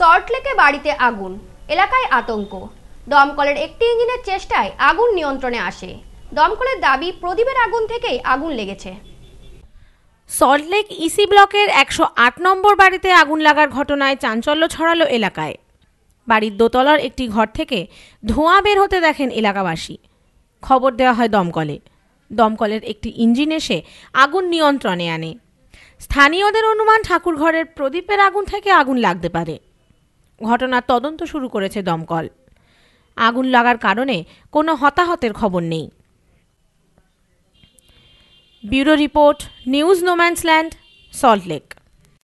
সল্টলেকে বাড়িতে আগুন এলাকায় আতঙ্ক দমকলের একটি ইঞ্জিনের চেষ্টায় আগুন নিয়ন্ত্রণে আসে দমকলের দাবি প্রদীপের আগুন থেকেই আগুন লেগেছে সল্টলেক ইসি e ব্লকের একশো আট নম্বর বাড়িতে আগুন লাগার ঘটনায় চাঞ্চল্য ছড়ালো এলাকায় বাড়ির দোতলার একটি ঘর থেকে ধোঁয়া বের হতে দেখেন এলাকাবাসী খবর দেওয়া হয় দমকলে দমকলের একটি ইঞ্জিন এসে আগুন নিয়ন্ত্রণে আনে স্থানীয়দের অনুমান ঠাকুরঘরের প্রদীপের আগুন থেকে আগুন লাগতে পারে ঘটনার তদন্ত শুরু করেছে দমকল আগুন লাগার কারণে কোনো হতাহতের খবর নেই bureau report news no man's land Salt Lake